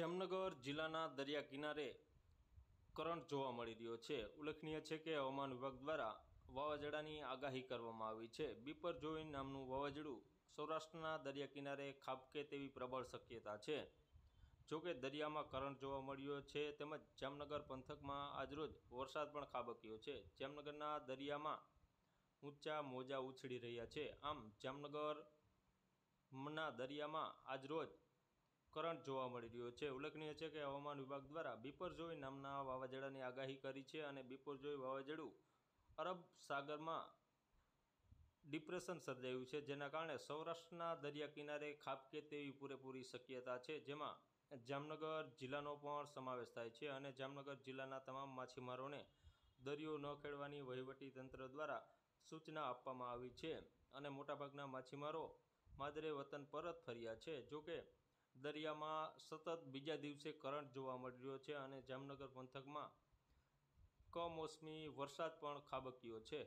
જામનગર જિલ્લાના દરિયા કિનારે કરંટ જોવા મળી રહ્યો છે ઉલ્લેખનીય છે કે હવામાન વિભાગ દ્વારા વાવાઝોડાની આગાહી કરવામાં આવી છે બીપર જોઈન નામનું વાવાઝોડું સૌરાષ્ટ્રના દરિયા કિનારે ખાબકે તેવી પ્રબળ શક્યતા છે જો કે દરિયામાં કરંટ જોવા મળ્યો છે તેમજ જામનગર પંથકમાં આજરોજ વરસાદ પણ ખાબક્યો છે જામનગરના દરિયામાં ઊંચા મોજા ઉછળી રહ્યા છે આમ જામનગરના ના દરિયામાં આજરોજ કરંટ જોવા મળી રહ્યો છે ઉલ્લેખનીય છે કે હવામાન વિભાગ દ્વારા બિપરજોય નામના વાવાઝોડાની આગાહી કરી છે અને બિપરજોય વાવાઝોડું અરબ સાગરમાં ડિપ્રેશન સર્જાયું છે જેના કારણે સૌરાષ્ટ્રના દરિયા કિનારે ખાબકે તેવી પૂરેપૂરી શક્યતા છે જેમાં જામનગર જિલ્લાનો પણ સમાવેશ થાય છે અને જામનગર જિલ્લાના તમામ માછીમારોને દરિયો ન ખેડવાની વહીવટી તંત્ર દ્વારા સૂચના આપવામાં આવી છે અને મોટાભાગના માછીમારો માદરે વતન પરત ફર્યા છે જોકે દરિયામાં સતત બીજા દિવસે કરંટ જોવા મળી રહ્યો છે અને જામનગર પંથકમાં કમોસમી વરસાદ પણ ખાબક્યો છે